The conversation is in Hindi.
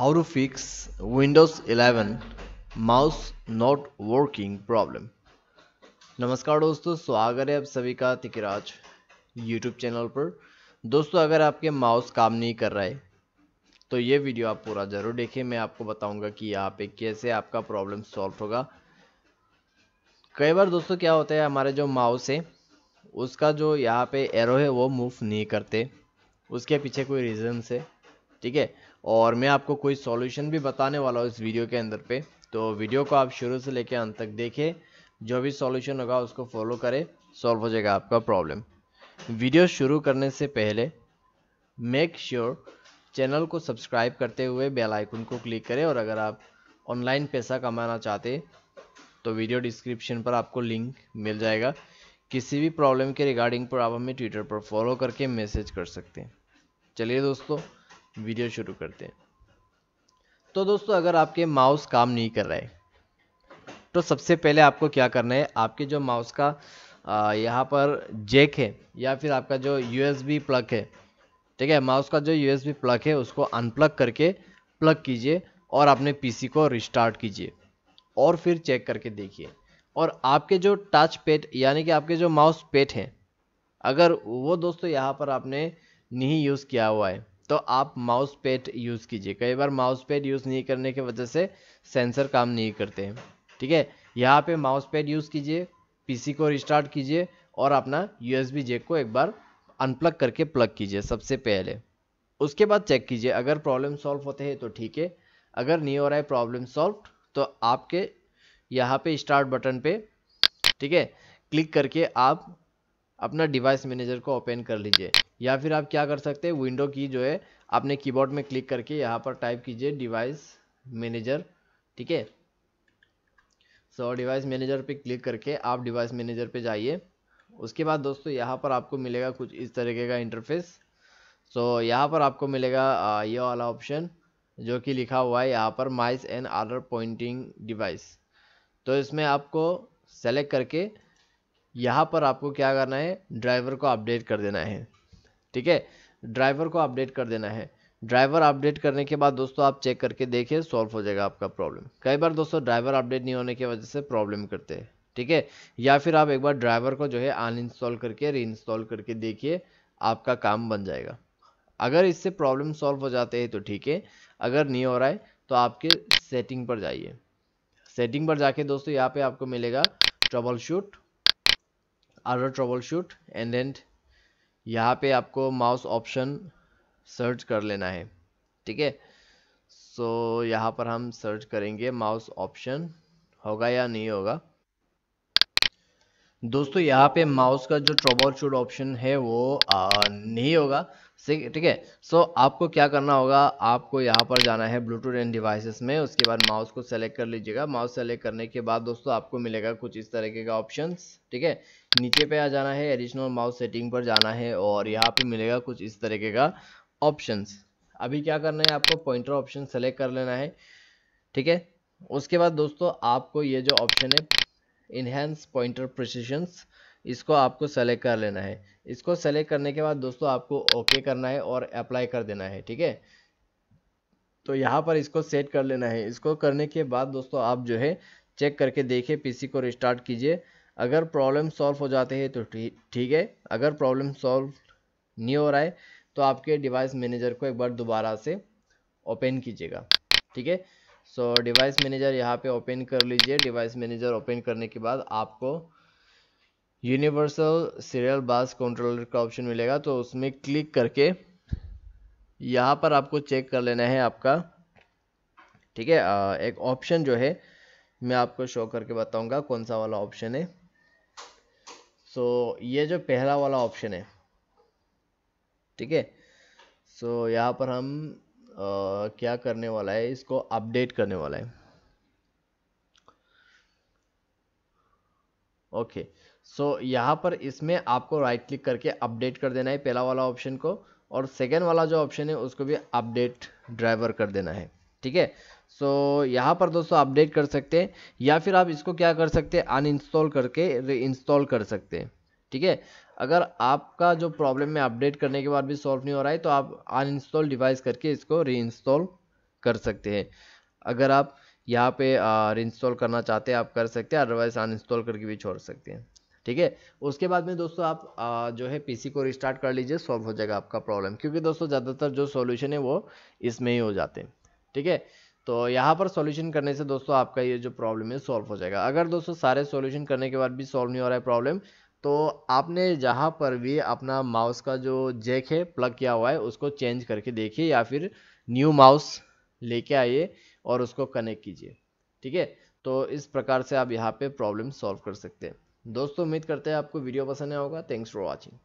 how to fix Windows 11 mouse not working problem नमस्कार दोस्तों स्वागत है आप सभी का तिकराज यूट्यूब चैनल पर दोस्तों अगर आपके माउस काम नहीं कर रहा है तो ये वीडियो आप पूरा ज़रूर देखें मैं आपको बताऊंगा कि यहाँ पे कैसे आपका प्रॉब्लम सॉल्व होगा कई बार दोस्तों क्या होता है हमारे जो माउस है उसका जो यहाँ पे एरो है वो मूव नहीं करते उसके पीछे कोई रीज़न है ठीक है और मैं आपको कोई सॉल्यूशन भी बताने वाला हूँ इस वीडियो के अंदर पे तो वीडियो को आप शुरू से लेकर अंत तक देखें जो भी सॉल्यूशन होगा उसको फॉलो करें सॉल्व हो जाएगा आपका प्रॉब्लम वीडियो शुरू करने से पहले मेक श्योर sure चैनल को सब्सक्राइब करते हुए बेल आइकन को क्लिक करें और अगर आप ऑनलाइन पैसा कमाना चाहते तो वीडियो डिस्क्रिप्शन पर आपको लिंक मिल जाएगा किसी भी प्रॉब्लम के रिगार्डिंग पर आप हमें ट्विटर पर फॉलो करके मैसेज कर सकते हैं चलिए दोस्तों वीडियो शुरू करते हैं तो दोस्तों अगर आपके माउस काम नहीं कर रहे तो सबसे पहले आपको क्या करना है आपके जो माउस का यहाँ पर जेक है या फिर आपका जो बी प्लग है ठीक है माउस का जो बी प्लग है उसको अनप्लग करके प्लग कीजिए और अपने सी को रिस्टार्ट कीजिए और फिर चेक करके देखिए और आपके जो टच पेड यानी कि आपके जो माउस पेड हैं अगर वो दोस्तों यहाँ पर आपने नहीं यूज़ किया हुआ है तो आप माउस पैड यूज़ कीजिए कई बार माउस पैड यूज़ नहीं करने की वजह से सेंसर काम नहीं करते हैं ठीक है यहाँ पे माउस पैड यूज़ कीजिए पीसी को रिस्टार्ट कीजिए और अपना यूएसबी जेक को एक बार अनप्लग करके प्लग कीजिए सबसे पहले उसके बाद चेक कीजिए अगर प्रॉब्लम सॉल्व होते हैं तो ठीक है अगर नहीं हो रहा है प्रॉब्लम सॉल्व तो आपके यहाँ पे स्टार्ट बटन पे ठीक है क्लिक करके आप अपना डिवाइस मैनेजर को ओपन कर लीजिए या फिर आप क्या कर सकते हैं विंडो की जो है आपने कीबोर्ड में क्लिक करके यहाँ पर टाइप कीजिए डिवाइस मैनेजर ठीक है सो डिवाइस मैनेजर पे क्लिक करके आप डिवाइस मैनेजर पे जाइए उसके बाद दोस्तों यहाँ पर आपको मिलेगा कुछ इस तरीके का इंटरफेस सो so, यहाँ पर आपको मिलेगा ये वाला ऑप्शन जो कि लिखा हुआ है यहाँ पर mice and other pointing device तो इसमें आपको सेलेक्ट करके यहाँ पर आपको क्या करना है ड्राइवर को अपडेट कर देना है ठीक है ड्राइवर को अपडेट कर देना है ड्राइवर अपडेट करने के बाद दोस्तों आप चेक करके देखिए सॉल्व हो जाएगा आपका प्रॉब्लम कई बार दोस्तों ड्राइवर अपडेट नहीं होने की वजह से प्रॉब्लम करते हैं ठीक है या फिर आप एक बार ड्राइवर को जो है अनइंस्टॉल करके रीइंस्टॉल करके देखिए आपका काम बन जाएगा अगर इससे प्रॉब्लम सॉल्व हो जाते हैं तो ठीक है अगर नहीं हो रहा है तो आपके सेटिंग पर जाइए सेटिंग पर जाके दोस्तों यहाँ पे आपको मिलेगा troubleshoot or troubleshoot and and यहाँ पे आपको माउस ऑप्शन सर्च कर लेना है ठीक है सो यहाँ पर हम सर्च करेंगे माउस ऑप्शन होगा या नहीं होगा दोस्तों यहाँ पे माउस का जो ट्रबल शूट ऑप्शन है वो आ, नहीं होगा ठीक है सो आपको क्या करना होगा आपको यहाँ पर जाना है ब्लूटूथ एंड डिवाइसेस में उसके बाद माउस को सेलेक्ट कर लीजिएगा माउस सेलेक्ट करने के बाद दोस्तों आपको मिलेगा कुछ इस तरीके का ऑप्शंस ठीक है नीचे पे आ जाना है एडिशनल माउस सेटिंग पर जाना है और यहाँ पे मिलेगा कुछ इस तरीके का ऑप्शंस अभी क्या करना है आपको पॉइंटर ऑप्शन सेलेक्ट कर लेना है ठीक है उसके बाद दोस्तों आपको ये जो ऑप्शन है इन्हेंस पॉइंटर प्रिसिशंस इसको आपको सेलेक्ट कर लेना है इसको सेलेक्ट करने के बाद दोस्तों आपको ओके करना है और अप्लाई कर देना है ठीक है तो यहाँ पर इसको सेट कर लेना है इसको करने के बाद दोस्तों आप जो है चेक करके देखिए पीसी को रिस्टार्ट कीजिए अगर प्रॉब्लम सॉल्व हो जाते हैं तो ठीक है अगर प्रॉब्लम सॉल्व नहीं हो रहा है तो आपके डिवाइस मैनेजर को एक बार दोबारा से ओपन कीजिएगा ठीक है सो डिवाइस मैनेजर यहाँ पे ओपन कर लीजिए डिवाइस मैनेजर ओपन करने के बाद आपको यूनिवर्सल सीरियल बास कंट्रोलर का ऑप्शन मिलेगा तो उसमें क्लिक करके यहाँ पर आपको चेक कर लेना है आपका ठीक है एक ऑप्शन जो है मैं आपको शो करके बताऊंगा कौन सा वाला ऑप्शन है सो so, ये जो पहला वाला ऑप्शन है ठीक है सो यहाँ पर हम क्या करने वाला है इसको अपडेट करने वाला है ओके सो यहाँ पर इसमें आपको राइट क्लिक करके अपडेट कर देना है पहला वाला ऑप्शन को और सेकेंड वाला जो ऑप्शन है उसको भी अपडेट ड्राइवर कर देना है ठीक है सो यहाँ पर दोस्तों अपडेट कर सकते हैं या फिर आप इसको क्या कर सकते हैं अनइंस्टॉल करके री कर सकते हैं ठीक है अगर आपका जो प्रॉब्लम में अपडेट करने के बाद भी सॉल्व नहीं हो रहा है तो आप अनइंस्टॉल डिवाइस करके इसको रीइंस्टॉल कर सकते हैं अगर आप यहाँ पे रीइंस्टॉल करना चाहते हैं आप कर सकते हैं अदरवाइज अनइंस्टॉल करके भी छोड़ सकते हैं ठीक है उसके बाद में दोस्तों आप आ, जो है पीसी को रिस्टार्ट कर लीजिए सॉल्व हो जाएगा आपका प्रॉब्लम क्योंकि दोस्तों ज़्यादातर जो सॉल्यूशन है वो इसमें ही हो जाते हैं ठीक है तो यहाँ पर सॉल्यूशन करने से दोस्तों आपका ये जो प्रॉब्लम है सॉल्व हो जाएगा अगर दोस्तों सारे सॉल्यूशन करने के बाद भी सॉल्व नहीं हो रहा है प्रॉब्लम तो आपने जहाँ पर भी अपना माउस का जो जैक है प्लग किया हुआ है उसको चेंज करके देखिए या फिर न्यू माउस लेके आइए और उसको कनेक्ट कीजिए ठीक है तो इस प्रकार से आप यहाँ पे प्रॉब्लम सॉल्व कर सकते हैं दोस्तों उम्मीद करते हैं आपको वीडियो पसंद आया होगा थैंक्स फॉर वॉचिंग